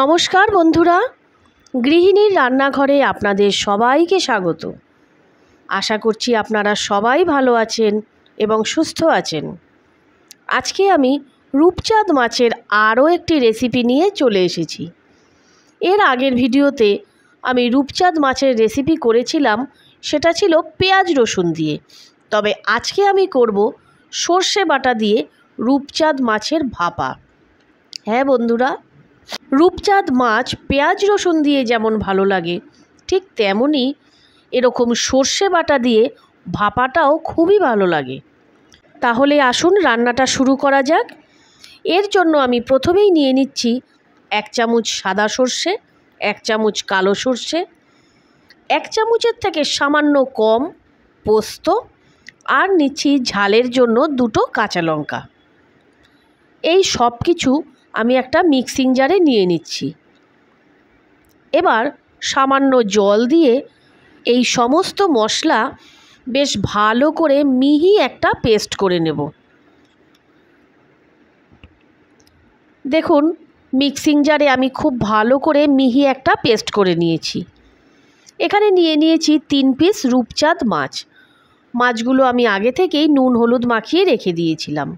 নমস্কার বন্ধুরা গৃহিণীর রান্নাঘরে আপনাদের সবাইকে স্বাগত আশা করছি আপনারা সবাই ভালো আছেন এবং সুস্থ আছেন আজকে আমি রূপচাঁদ মাছের আরও একটি রেসিপি নিয়ে চলে এসেছি এর আগের ভিডিওতে আমি রূপচাঁদ মাছের রেসিপি করেছিলাম সেটা ছিল পেঁয়াজ রসুন দিয়ে তবে আজকে আমি করব সর্ষে বাটা দিয়ে রূপচাঁদ মাছের ভাপা হ্যাঁ বন্ধুরা রূপচাঁদ মাছ পেঁয়াজ রসুন দিয়ে যেমন ভালো লাগে ঠিক তেমনই এরকম সর্ষে বাটা দিয়ে ভাপাটাও খুবই ভালো লাগে তাহলে আসুন রান্নাটা শুরু করা যাক এর জন্য আমি প্রথমেই নিয়ে নিচ্ছি এক চামচ সাদা সর্ষে এক চামচ কালো সর্ষে এক চামচের থেকে সামান্য কম পোস্ত আর নিচ্ছি ঝালের জন্য দুটো কাঁচা লঙ্কা এই সব কিছু আমি একটা মিক্সিং জারে নিয়ে নিচ্ছি এবার সামান্য জল দিয়ে এই সমস্ত মশলা বেশ ভালো করে মিহি একটা পেস্ট করে নেব দেখুন মিক্সিং জারে আমি খুব ভালো করে মিহি একটা পেস্ট করে নিয়েছি এখানে নিয়ে নিয়েছি তিন পিস রূপচাঁদ মাছ মাছগুলো আমি আগে থেকেই নুন হলুদ মাখিয়ে রেখে দিয়েছিলাম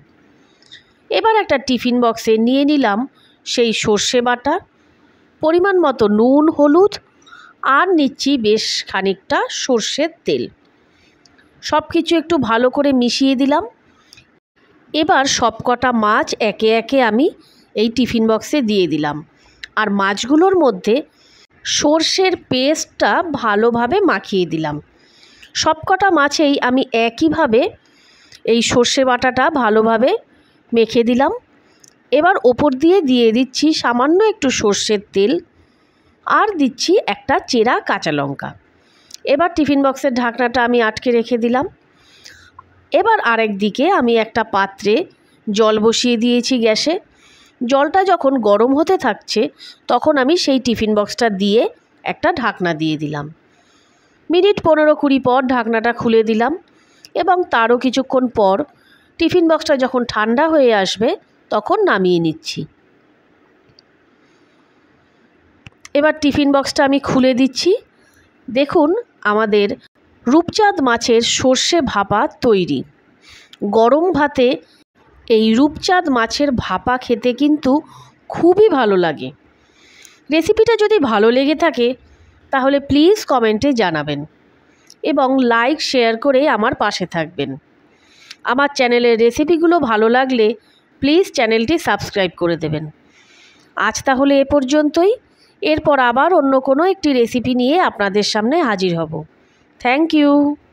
এবার একটা টিফিন বক্সে নিয়ে নিলাম সেই সর্ষে বাটা পরিমাণ মতো নুন হলুদ আর নিচ্ছি বেশ খানিকটা সর্ষের তেল সব কিছু একটু ভালো করে মিশিয়ে দিলাম এবার সবকটা মাছ একে একে আমি এই টিফিন বক্সে দিয়ে দিলাম আর মাছগুলোর মধ্যে সর্ষের পেস্টটা ভালোভাবে মাখিয়ে দিলাম সবকটা মাছেই আমি একইভাবে এই সর্ষে বাটাটা ভালোভাবে মেখে দিলাম এবার ওপর দিয়ে দিয়ে দিচ্ছি সামান্য একটু সর্ষের তেল আর দিচ্ছি একটা চেরা কাঁচা লঙ্কা এবার টিফিন বক্সের ঢাকনাটা আমি আটকে রেখে দিলাম এবার আরেক দিকে আমি একটা পাত্রে জল বসিয়ে দিয়েছি গ্যাসে জলটা যখন গরম হতে থাকছে তখন আমি সেই টিফিন বক্সটা দিয়ে একটা ঢাকনা দিয়ে দিলাম মিনিট পনেরো কুড়ি পর ঢাকনাটা খুলে দিলাম এবং তারও কিছুক্ষণ পর টিফিন বক্সটা যখন ঠান্ডা হয়ে আসবে তখন নামিয়ে নিচ্ছি এবার টিফিন বক্সটা আমি খুলে দিচ্ছি দেখুন আমাদের রূপচাঁদ মাছের সর্ষে ভাপা তৈরি গরম ভাতে এই রূপচাঁদ মাছের ভাপা খেতে কিন্তু খুবই ভালো লাগে রেসিপিটা যদি ভালো লেগে থাকে তাহলে প্লিজ কমেন্টে জানাবেন এবং লাইক শেয়ার করে আমার পাশে থাকবেন আমার চ্যানেলের রেসিপিগুলো ভালো লাগলে প্লিজ চ্যানেলটি সাবস্ক্রাইব করে দেবেন আজ তাহলে এ পর্যন্তই এরপর আবার অন্য কোনো একটি রেসিপি নিয়ে আপনাদের সামনে হাজির হব থ্যাংক ইউ